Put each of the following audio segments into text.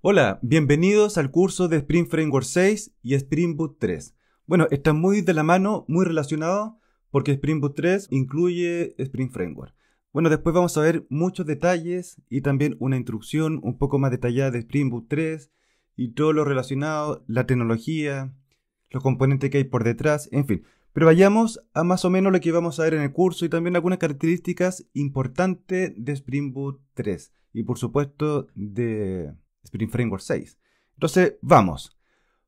Hola, bienvenidos al curso de Spring Framework 6 y Spring Boot 3. Bueno, están muy de la mano, muy relacionados, porque Spring Boot 3 incluye Spring Framework. Bueno, después vamos a ver muchos detalles y también una instrucción un poco más detallada de Spring Boot 3 y todo lo relacionado, la tecnología, los componentes que hay por detrás, en fin. Pero vayamos a más o menos lo que vamos a ver en el curso y también algunas características importantes de Spring Boot 3 y por supuesto de Spring Framework 6. Entonces, vamos.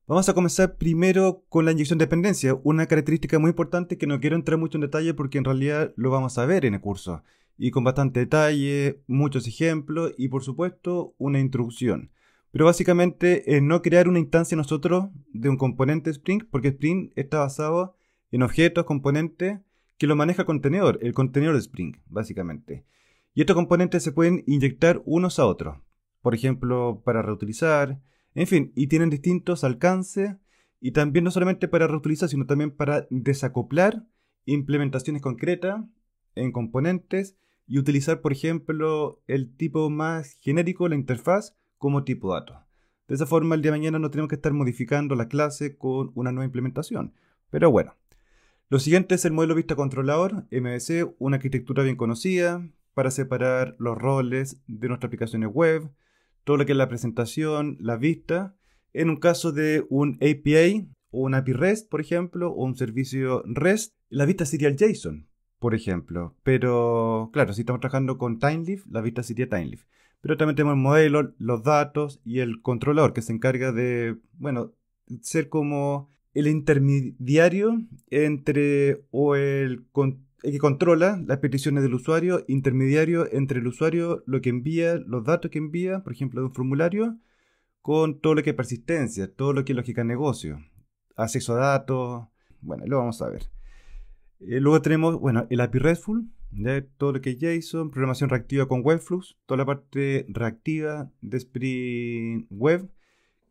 Vamos a comenzar primero con la inyección de dependencia, una característica muy importante que no quiero entrar mucho en detalle porque en realidad lo vamos a ver en el curso, y con bastante detalle, muchos ejemplos y por supuesto una introducción. Pero básicamente es no crear una instancia nosotros de un componente Spring, porque Spring está basado en objetos, componentes, que lo maneja el contenedor, el contenedor de Spring, básicamente. Y estos componentes se pueden inyectar unos a otros por ejemplo, para reutilizar, en fin, y tienen distintos alcances y también no solamente para reutilizar, sino también para desacoplar implementaciones concretas en componentes y utilizar, por ejemplo, el tipo más genérico, la interfaz, como tipo de dato. De esa forma, el día de mañana no tenemos que estar modificando la clase con una nueva implementación. Pero bueno. Lo siguiente es el modelo vista controlador, MVC, una arquitectura bien conocida para separar los roles de nuestras aplicaciones web, todo lo que es la presentación, la vista. En un caso de un API, o un API REST, por ejemplo, o un servicio REST, la vista sería el JSON, por ejemplo. Pero claro, si estamos trabajando con TimeLeaf, la vista sería TimeLeaf. Pero también tenemos el modelo, los datos y el controlador que se encarga de, bueno, ser como el intermediario entre o el controlador eh, que controla las peticiones del usuario, intermediario entre el usuario, lo que envía, los datos que envía, por ejemplo, de un formulario, con todo lo que es persistencia, todo lo que es lógica de negocio, acceso a datos, bueno, lo vamos a ver. Eh, luego tenemos, bueno, el API RESTful, ¿ya? todo lo que es JSON, programación reactiva con Webflux, toda la parte reactiva de Spring Web,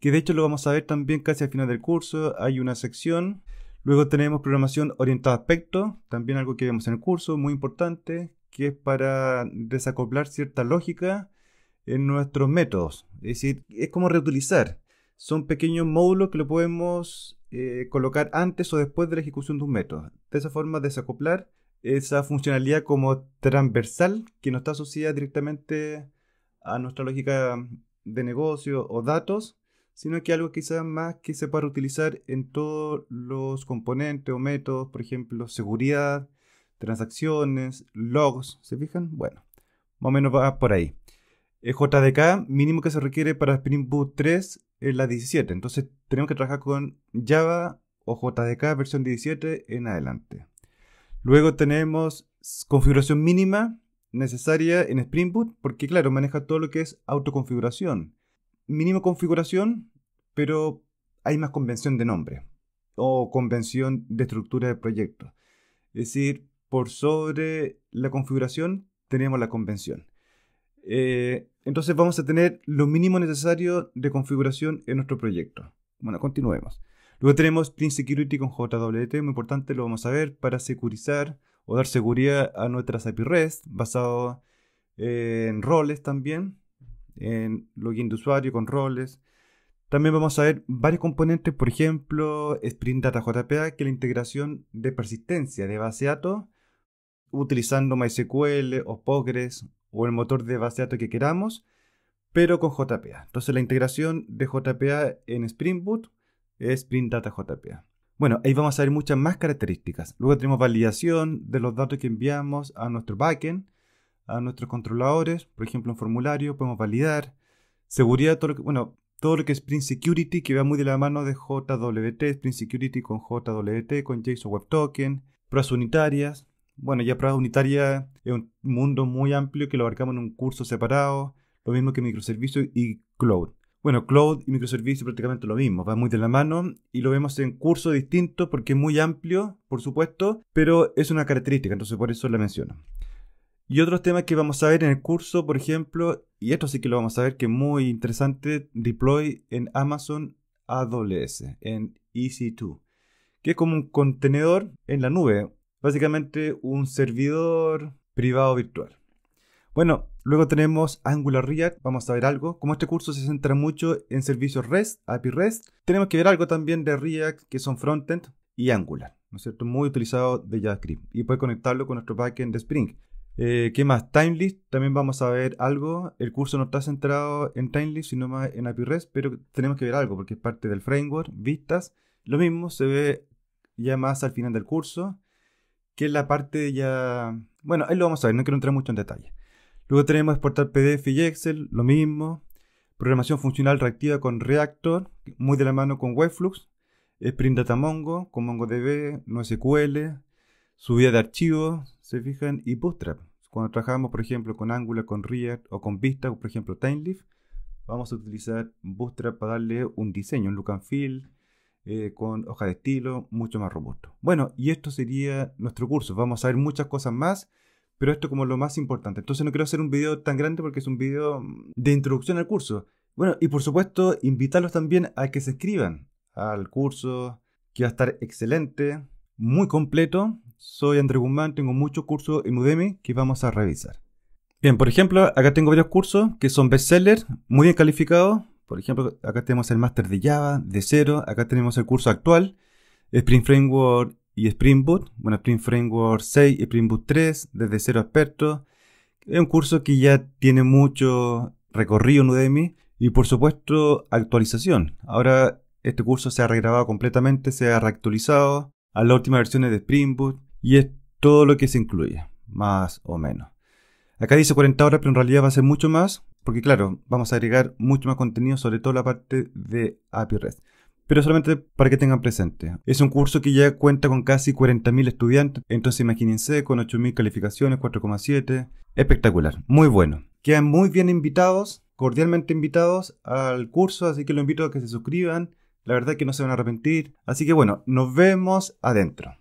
que de hecho lo vamos a ver también casi al final del curso, hay una sección Luego tenemos programación orientada a aspectos, también algo que vemos en el curso, muy importante, que es para desacoplar cierta lógica en nuestros métodos. Es decir, es como reutilizar. Son pequeños módulos que lo podemos eh, colocar antes o después de la ejecución de un método. De esa forma, desacoplar esa funcionalidad como transversal que no está asociada directamente a nuestra lógica de negocio o datos sino que algo quizás más que se pueda utilizar en todos los componentes o métodos, por ejemplo, seguridad, transacciones, logs, ¿se fijan? Bueno, más o menos va por ahí. Eh, JDK mínimo que se requiere para Spring Boot 3 es la 17, entonces tenemos que trabajar con Java o JDK versión 17 en adelante. Luego tenemos configuración mínima necesaria en Spring Boot, porque claro, maneja todo lo que es autoconfiguración mínima configuración, pero hay más convención de nombre o convención de estructura de proyecto. Es decir, por sobre la configuración tenemos la convención. Eh, entonces vamos a tener lo mínimo necesario de configuración en nuestro proyecto. Bueno, continuemos. Luego tenemos Clean Security con JWT, muy importante, lo vamos a ver para securizar o dar seguridad a nuestras API REST basado en roles también en login de usuario con roles. También vamos a ver varios componentes, por ejemplo, Sprint Data JPA, que es la integración de persistencia de base de datos utilizando MySQL o Postgres o el motor de base de datos que queramos, pero con JPA. Entonces la integración de JPA en Spring Boot es Sprint Data JPA. Bueno, ahí vamos a ver muchas más características. Luego tenemos validación de los datos que enviamos a nuestro backend a nuestros controladores, por ejemplo, en formulario, podemos validar, seguridad, todo lo que, bueno, todo lo que es Print Security, que va muy de la mano de JWT, Print Security con JWT, con JSON Web Token, pruebas unitarias. Bueno, ya pruebas unitarias es un mundo muy amplio que lo abarcamos en un curso separado, lo mismo que microservicios y cloud. Bueno, cloud y microservicios prácticamente lo mismo, va muy de la mano y lo vemos en cursos distintos porque es muy amplio, por supuesto, pero es una característica, entonces por eso la menciono. Y otros temas que vamos a ver en el curso, por ejemplo, y esto sí que lo vamos a ver que es muy interesante, deploy en Amazon AWS, en EC2, que es como un contenedor en la nube, básicamente un servidor privado virtual. Bueno, luego tenemos Angular React, vamos a ver algo. Como este curso se centra mucho en servicios REST, API REST, tenemos que ver algo también de React, que son frontend y Angular, ¿no es cierto? Muy utilizado de JavaScript y puede conectarlo con nuestro backend de Spring. Eh, ¿Qué más? Timelist, también vamos a ver algo. El curso no está centrado en Timelist, sino más en API REST, pero tenemos que ver algo porque es parte del framework, vistas. Lo mismo se ve ya más al final del curso, que es la parte ya... Bueno, ahí lo vamos a ver, no quiero entrar mucho en detalle. Luego tenemos exportar PDF y Excel, lo mismo. Programación funcional reactiva con Reactor, muy de la mano con Webflux. Sprint Data Mongo, con MongoDB, NoSQL, subida de archivos, se fijan, y bootstrap. Cuando trabajamos, por ejemplo, con Angular, con React o con Vista, por ejemplo, Timeleaf, vamos a utilizar Bootstrap para darle un diseño, un look and feel, eh, con hoja de estilo, mucho más robusto. Bueno, y esto sería nuestro curso. Vamos a ver muchas cosas más, pero esto como lo más importante. Entonces no quiero hacer un video tan grande porque es un video de introducción al curso. Bueno, y por supuesto, invitarlos también a que se inscriban al curso, que va a estar excelente muy completo. Soy André Guzmán, tengo muchos cursos en Udemy que vamos a revisar. Bien, por ejemplo, acá tengo varios cursos que son bestsellers, muy bien calificados. Por ejemplo, acá tenemos el máster de Java, de cero. Acá tenemos el curso actual, Spring Framework y Spring Boot. Bueno, Spring Framework 6 y Spring Boot 3, desde cero experto. Es un curso que ya tiene mucho recorrido en Udemy y por supuesto actualización. Ahora este curso se ha regrabado completamente, se ha reactualizado a las últimas versiones de Spring Boot y es todo lo que se incluye, más o menos. Acá dice 40 horas, pero en realidad va a ser mucho más, porque claro, vamos a agregar mucho más contenido, sobre todo la parte de API REST. Pero solamente para que tengan presente, es un curso que ya cuenta con casi 40.000 estudiantes, entonces imagínense con 8.000 calificaciones, 4,7, espectacular, muy bueno. Quedan muy bien invitados, cordialmente invitados al curso, así que los invito a que se suscriban, la verdad que no se van a arrepentir. Así que bueno, nos vemos adentro.